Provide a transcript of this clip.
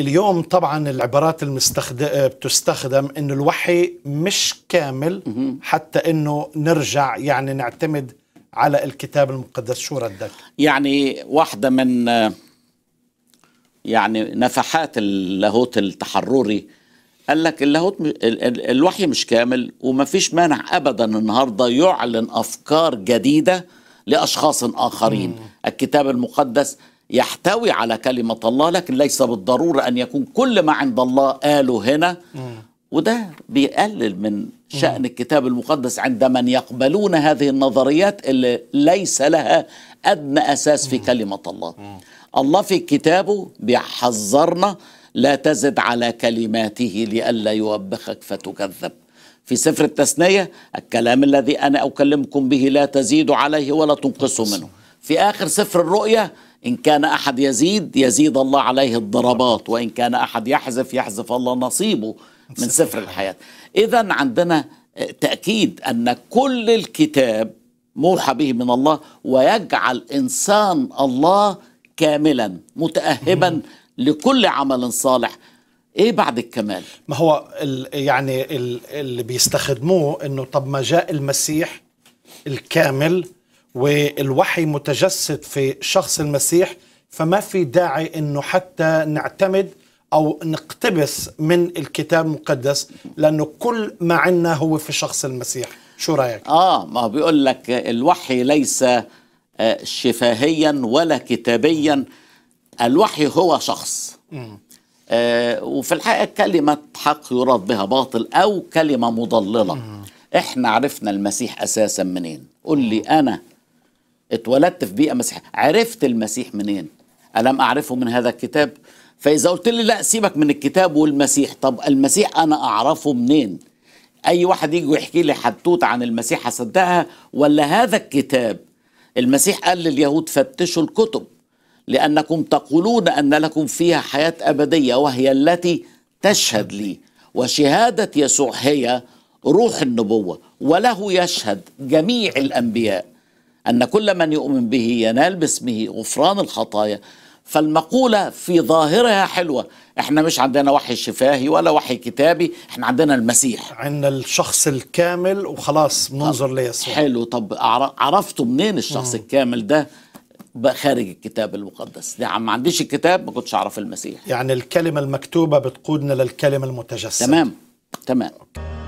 اليوم طبعا العبارات المستخدمة آه، بتستخدم انه الوحي مش كامل حتى انه نرجع يعني نعتمد على الكتاب المقدس شو ردك يعني واحدة من آه، يعني نفحات اللاهوت التحرري قال لك اللاهوت الوحي مش كامل وما فيش مانع ابدا النهارده يعلن افكار جديده لاشخاص اخرين مم. الكتاب المقدس يحتوي على كلمة الله لكن ليس بالضرورة أن يكون كل ما عند الله قاله هنا وده بيقلل من شأن الكتاب المقدس عند من يقبلون هذه النظريات اللي ليس لها أدنى أساس في كلمة الله الله في كتابه بيحذرنا لا تزد على كلماته لئلا يوبخك فتكذب في سفر التثنية الكلام الذي أنا أكلمكم به لا تزيد عليه ولا تنقصوا منه في آخر سفر الرؤية إن كان أحد يزيد يزيد الله عليه الضربات وإن كان أحد يحذف يحذف الله نصيبه من سفر الحياة إذا عندنا آه، تأكيد أن كل الكتاب موحى به من الله ويجعل إنسان الله كاملا متأهبا لكل عمل صالح ايه بعد الكمال ما هو الـ يعني الـ اللي بيستخدموه انه طب ما جاء المسيح الكامل والوحي متجسد في شخص المسيح فما في داعي انه حتى نعتمد او نقتبس من الكتاب المقدس لانه كل ما عندنا هو في شخص المسيح شو رايك اه ما بيقول لك الوحي ليس آه، شفاهيا ولا كتابيا الوحي هو شخص آه وفي الحقيقه كلمه حق يراد بها باطل او كلمه مضلله احنا عرفنا المسيح اساسا منين قل لي انا اتولدت في بيئه مسيحيه عرفت المسيح منين الم اعرفه من هذا الكتاب فاذا قلت لي لا سيبك من الكتاب والمسيح طب المسيح انا اعرفه منين اي واحد يجي ويحكي لي حتوت عن المسيح هصدقها ولا هذا الكتاب المسيح قال لليهود فتشوا الكتب لانكم تقولون ان لكم فيها حياه ابديه وهي التي تشهد لي وشهاده يسوع هي روح النبوه وله يشهد جميع الانبياء أن كل من يؤمن به ينال باسمه غفران الخطايا فالمقولة في ظاهرها حلوة احنا مش عندنا وحي شفاهي ولا وحي كتابي احنا عندنا المسيح عندنا الشخص الكامل وخلاص ننظر ليسوع حلو طب عرفته منين الشخص مم. الكامل ده خارج الكتاب المقدس ده ما عنديش الكتاب ما كنتش اعرف المسيح يعني الكلمة المكتوبة بتقودنا للكلمة المتجسدة تمام تمام أوكي.